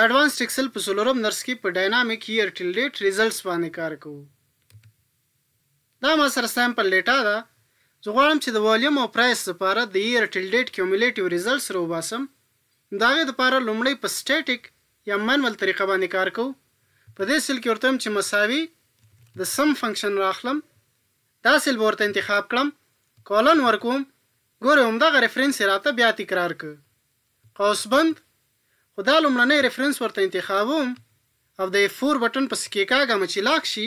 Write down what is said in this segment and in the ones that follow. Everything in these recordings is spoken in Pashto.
د اډوانس ټکسل په سولورم نرس کې په ډاینامیک هیر ټل ډیټ ریزلټس باندې کار کوو دا ما سره سامپل ډیټا ده زه غواړم چې د والیم او پرایس لپاره د هیر ټل ډیټ کیومولیټیو ریزلټس راوباسم د هغې لپاره لومړی په سټیټیک یا منول طریقه باندې کار کوو په دې سیل کې ورته چې مساوي د سم فنکشن راخلم دا سیل ورته انتخاب کړم کولن ورکوم ګورم دغه ریفرنس راته بیا تکرار ک قوس بند خو دا لومړنی ریفرنس ورته انتخابوم او د F4 بٹن په سکیکاګه مچ لاک شي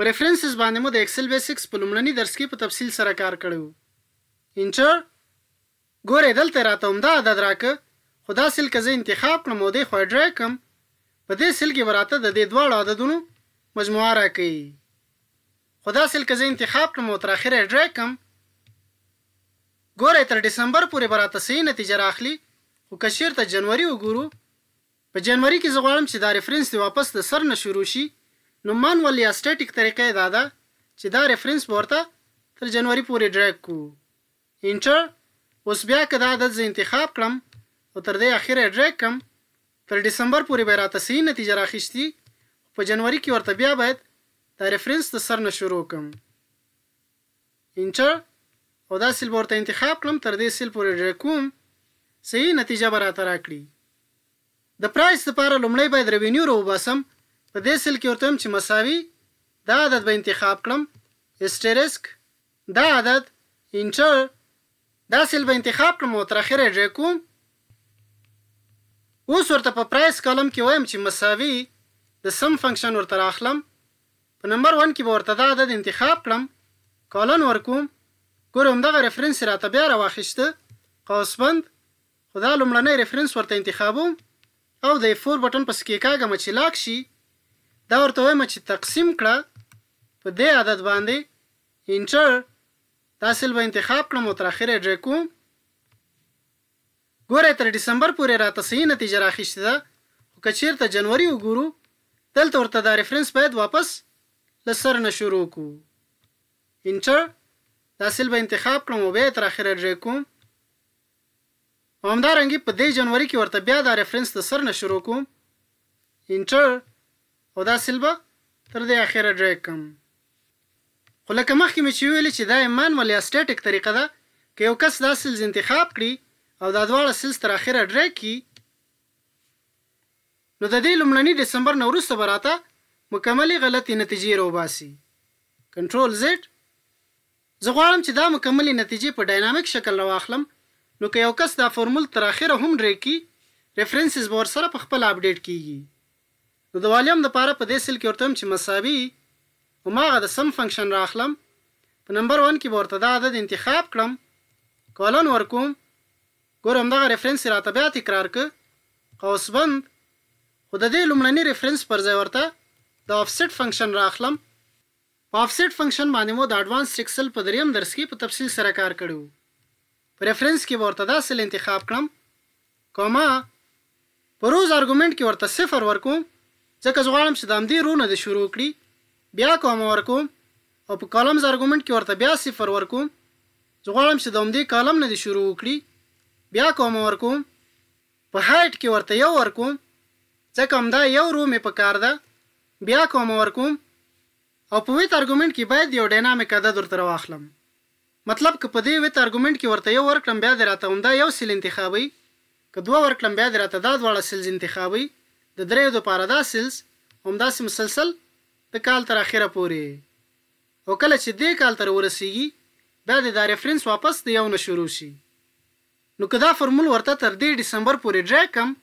په ریفرنسز باندې مو د ایکسل بیسکس په لومړني درس کې په تفصیل سره کار کړو انټر ګورې دلته راته هم دا عدد راکه خو دا سل که زه انتخاب کړم او دی خوا ډرای کړم په دې سل کې به راته د دې دواړو عددونو مجموعه راکوي خو دا سل که زه انتخاب کړم او تر اخره یې ډرای کړم ګورئ تر ډسمبر پورې به راته صحیح نتیجه راخلي خو کشیر ته جنوري وګورو په جنوري کې زه غواړم چې دا ریفرنس دی واپس د سر نه شروع شي نو مانول یا سټیټیک طریقې دا ده چې دا ریفرنس ورته تر جنوري پورې ډرګ کو انټر اوس بیا که دا عدد زه انتخاب کړم او تر دې اخره ډرګ کړم تر ډسمبر پورې به راته صحیح نتیجه راخیستي په جنوري کې ورته بیا باید دا ریفرنس د سر نه شروع کړم انټر او دا سیل ورته انتخاب کړم تر دې سیل پورې ډرګ کوم صحیح نتیجه به راته راکړي د پرایس لپاره لومړی باید ریونیو روباسم په دې سل کې ورته چې مساوي دا عدد به انتخاب کړم اسټریسک دا عدد انټر دا سل به انتخاب کړم او تر اخره ډیر کوم اوس ورته په پرایس کالم کې وایم چې مساوي د سم فنکشن ورته راخلم په نمبر 1 کې به ورته دا عدد انتخاب کړم کالن ورکوم ګورم دغه ریفرنس راته بیا راواخیسته قوس بند خو دا لومړنی ریفرنس ورته انتخابوم او د فور بټن په سکې کاږم چې لاک شي دا ورته وایم چې تقسیم کړه په دې عدد باندې انټر دا سل به انتخاب کړم او تر اخره ډر کوم ګوره تر ډسمبر پورې راته صحیح نتیجه راخیستې ده خو که چېرته جنوري وګورو دلته ورته دا ریفرنس باید واپس له سر نه شروع کړو انټر دا سل به انتخاب کړم او بیا تر اخره ډر کوم همدارنګه په 2 جنوري کې ورته بیا دا ریفرنس د سر نه شروع کوم انټر او دا سلبا تر دې اخره ډریک کوم خو لکه مخکې مې چې ویلې چې دا ایمان مل استاتیک طریقه ده که یو کس دا سلز انتخاب کړي او دا دواړه سلز تر اخره ډریک کی نو د دې لومړني دسمبر نه وروسته به راته مکملې غلطې نتیجې راوباسي کنټرول زد زه غواړم چې دا مکملې نتیجې په ډاینامیک شکل راواخلم نو که یو کس دا فورمول تر اخره هم ډرې کړي ریفرنسز به ورسره په خپل اپډیټ کیږي نو د والیم دپاره په دې سل کې ورته چې مساوي هماغه د سم فنکشن راخلم په نمبر ون کې به ورته دا عدد انتخاب کړم کالن ورکوم ګور همدغه ریفرنس راته بیا تکرار که قوس بند خو د دې لومړني ریفرنس پر ځای ورته د آفسیټ فنکشن راخلم په آفسیټ فنکشن باندې مو د اډوانس اکسل په دریم درس کې په تفصیل سره کار کړو په ریفرنس کې ورته دا سل انتخاب کړم کوما په روز ارګومنت کې ورته صفر ورکوم ځکه زه غواړم چې د همدې رونه د شروع کړي بیا کوم ورکوم او په کالمز ارګومنت کې ورته بیا صفر ورکوم زه غواړم چې د همدې کالم نه د شروع کړي بیا کوم ورکوم په هایټ کې ورته یو ورکوم ځکه همدا یو رو مې په کار ده بیا کوم ورکوم او په ویت ارګومنت کې باید یو ډینامیک عدد ورته واخلم مطلب که په دې ویت ارګومنت کې ورته یو ورکړم بیا دې راته همدا یو سیل انتخابي که دوه ورکړم بیا دې راته دا دواړه سیلز انتخابي د دریو دپاره دا سیلز همداسې مسلسل د کال تر اخره پورې او کله چې دې کال تر ورسیږي بیا د دا ریفرنس واپس د یو نه شروع شي نو که دا فرمول ورته تر دې دسمبر پورې ډرای کم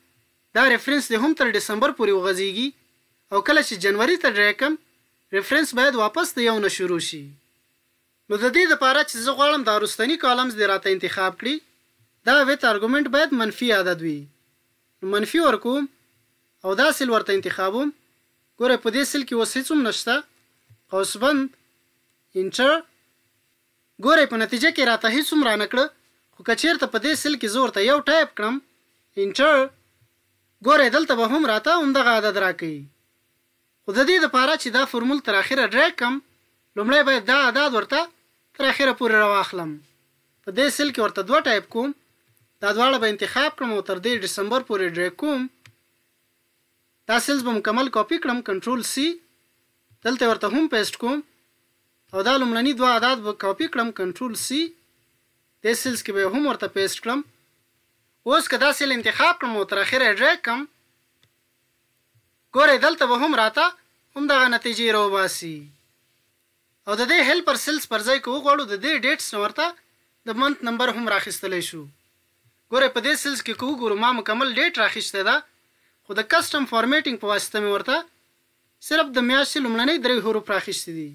دا ریفرنس د هم تر دسمبر پورې وغځیږي او کله چې جنوري ته ډرای کم ریفرنس باید واپس د یو نه شروع شي نو د دې لپاره چې زه غواړم دا رستنی کالمز دې راته انتخاب کړي دا ویت ارګومنت باید منفي عدد وي نو منفي ورکوم او دا سل ورته انتخابوم ګوره په دې سل کې اوس هیڅ هم نشته قوس بند انټر ګوره په نتیجه کې راته هیڅ هم را نکړه خو کچیرته په دې سل کې زور ته یو ټایپ کړم انټر ګوره دلته به هم راته همدغه عدد راکوي خو د دې دپاره چې دا فورمول تر اخره ډرېک کړم لومړی باید دا عدد ورته تر اخره پورې راواخلم په دې سیل کې ورته دوه ټایپ کوم دا دواړه به انتخاب کړم او تر دې ډسمبر پورې ډرې کوم دا سیلز به مکمل کاپی کړم کنټرول سی دلته ورته هم پیسټ کوم او دا لومړني دوه عدد به کاپی کړم کنټرول سی دې سیلز کې به هم ورته پیسټ کړم اوس که دا سیل انتخاب کړم او تر اخره ډرې کړم ګورئ دلته به هم راته همدغه نتیجې راوباسي او د دې هیلپر سیلز پر ځای کو غواړو د دې ډیټس نو ورته د منت نمبر هم راخستلې شو ګوره په دې سیلز کې کو ګورو ما مکمل ډیټ راخسته ده خو د کسٹم فارمیټینګ په واسطه مې ورته صرف د میاشتې لومړنۍ درې حروف راخسته دي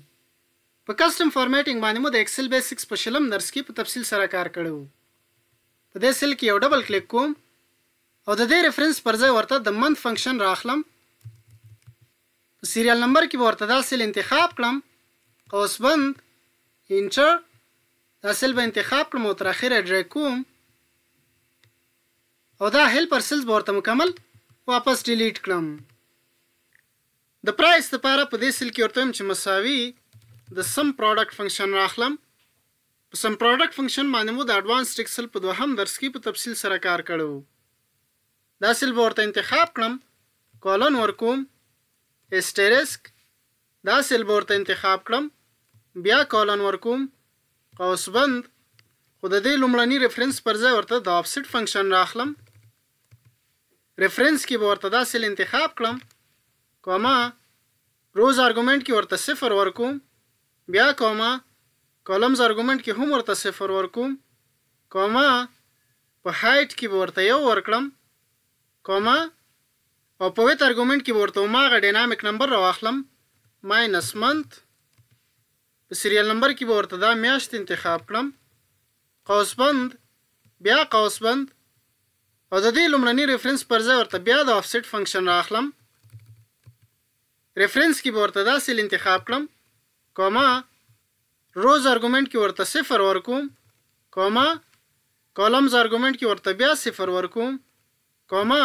په کسٹم فارمیټینګ باندې مو د ایکسل بیسکس په شلم درس کې په تفصیل سره کار کړو په دې سیل کې یو ډبل کلیک کوم او د دې ریفرنس پر ځای ورته د منت فنکشن راخلم په سیریال نمبر کې ورته دا سیل انتخاب کړم قوسبند اینچر دا سل به انتخاب کړم او تر اخره ډرې کوم او دا هیلپر سلز به ورته مکمل واپس ډیلیټ کړم د پرایس لپاره په دې سل کې ورته چې مساوي د سم پروډکټ فنکشن راخلم په سم پروډکټ فنکشن باندې مو د اډوانس ټریک سل په دوهم درس کې په تفصیل سره کار کړو دا سل به ورته انتخاب کړم کالن ورکوم اسټریسک دا سل به ورته انتخاب کړم بیا کالن ورکوم قوس بند خو د دې لومړني ریفرنس پر ځای ورته د آفسیټ فنکشن راخلم ریفرنس کې به ورته دا سیل انتخاب کړم کوما روز ارګومنټ کې ورته صفر ورکوم بیا کوما کالمز ارګومنټ کې هم ورته صفر ورکوم کوما په هایټ کې به ورته یو ورکړم کوما او په ویت ارګومنټ کې به ورته هماغه ډینامیک نمبر راواخلم ماینس منت په سریال نمبر کې به ورته دا میاشت انتخاب کړم قوس بند بیا قوس بند او د دې لومړني ریفرنس پر ځای ورته بیا د افسیټ فنکشن راخلم ریفرنس کې به ورته دا سیل انتخاب کړم کوما روز ارګومنټ کې ورته صفر ورکوم کوما کالمز ارګومنټ کې ورته بیا صفر ورکوم کوما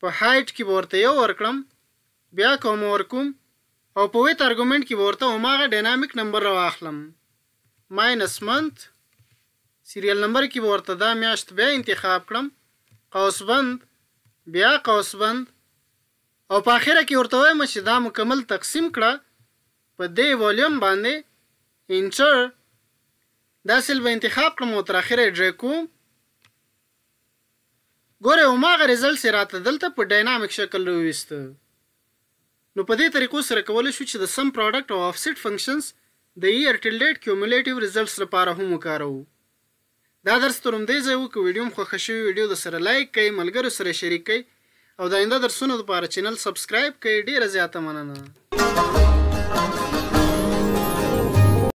په هایټ کې به ورته یو ورکړم بیا کوم ورکوم او په ویت ارګومنت کې ورته هماغه ډینامیک نمبر راواخلم ماینس منت سیریل نمبر کې ورته دا میاشت بیا انتخاب کړم قوس بند بیا قوس بند او په اخره کې ورته وایم چې دا مکمل تقسیم کړه په دې والیوم باندې انچر دا سل به انتخاب کړم او تر اخره ډر کوم ګوره هماغه ریزلټ راته دلته په ډاینامیک شکل راوېسته نو په دې طریقو سره کولای شو چې د سم پروډکټ او افسیټ فنکشنز د ایئر ټل ډیټ کیومولیټیو ریزلټس لپاره هم وکاروو دا درس تر همدې ځای وو که ویډیو مو خوښه شوې ویډیو د سره لایک کړئ ملګرو سره شریک کړئ او د آینده درسونو لپاره چینل سبسکرایب کړئ ډیره زیاته مننه